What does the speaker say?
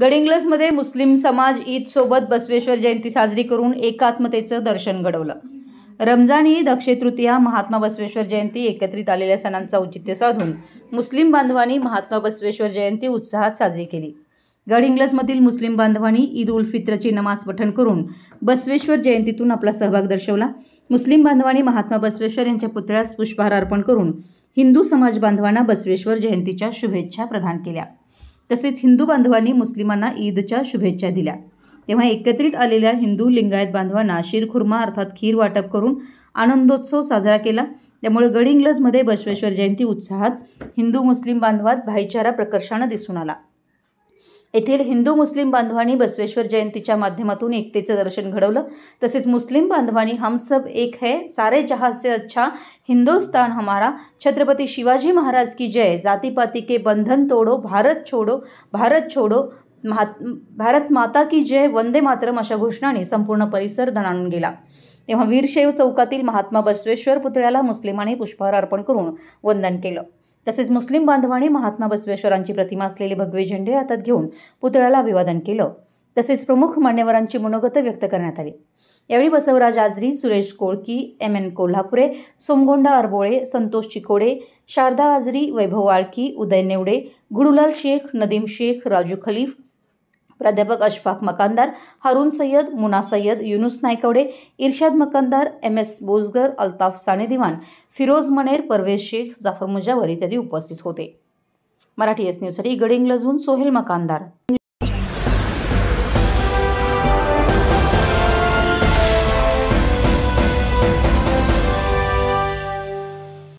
गडिंग्लजमध्ये मुस्लिम समाज ईदसोबत बसवेश्वर जयंती साजरी करून एकात्मतेचं दर्शन घडवलं रमजान ईद अक्षय तृतीया महात्मा बसवेश्वर जयंती एकत्रित आलेल्या सणांचं औचित्य साधून मुस्लिम बांधवांनी महात्मा बसवेश्वर जयंती उत्साहात साजरी केली गडिंग्लसमधील मुस्लिम बांधवांनी ईद उल फित्रची नमाज पठण करून बसवेश्वर जयंतीतून आपला सहभाग दर्शवला मुस्लिम बांधवांनी महात्मा बसवेश्वर यांच्या पुतळ्यास पुष्पहार अर्पण करून हिंदू समाज बांधवांना बसवेश्वर जयंतीच्या शुभेच्छा प्रदान केल्या तसेच हिंदू बांधवांनी मुस्लिमांना ईदच्या शुभेच्छा दिल्या तेव्हा एकत्रित आलेल्या हिंदू लिंगायत बांधवांना शिरखुर्मा अर्थात खीर वाटप करून आनंदोत्सव साजरा केला त्यामुळे गडिंग्लजमध्ये बसवेश्वर जयंती उत्साहात हिंदू मुस्लिम बांधवात भाईचारा प्रकर्षानं दिसून आला येथील हिंदू मुस्लिम बांधवांनी बसवेश्वर जयंतीच्या माध्यमातून एकतेचं दर्शन घडवलं तसेच मुस्लिम बांधवांनी हम सब एक है सारे जहाज से अच्छा हिंदुस्तान हमारा छत्रपती शिवाजी महाराज की जय जातीपाती के बंधन तोडो भारत छोडो भारत छोडो महा भारत माता की जय वंदे मातरम अशा घोषणाने संपूर्ण परिसर दणाणून गेला तेव्हा वीरशैव चौकातील महात्मा बसवेश्वर पुतळ्याला मुस्लिमांनी पुष्पहार अर्पण करून वंदन केलं तसेच मुस्लिम बांधवांनी महात्मा बसवेश्वरांची प्रतिमा असलेले भगवे झेंडे हातात घेऊन पुतळ्याला अभिवादन केलं तसेच प्रमुख मान्यवरांची मनोगत व्यक्त करण्यात आली यावेळी बसवराज आजरी सुरेश कोळकी एम एन कोल्हापुरे सोमगोंडा अरबोळे संतोष चिकोडे शारदा आजरी वैभव वाळकी उदय नेवडे गुडुलाल शेख नदीम शेख राजू खलीफ प्राध्यापक अशफाक मकानदार हारून सय्यद मुना सय्यद युनुस नायकवडे इर्शाद मकानदार एम एस बोजगर अल्ताफ सानेदिवान फिरोज मनेर परवेज शेख जाफर मुजावर इत्यादी उपस्थित होते मराठी एस न्यूजसाठी लजून सोहेल मकानदार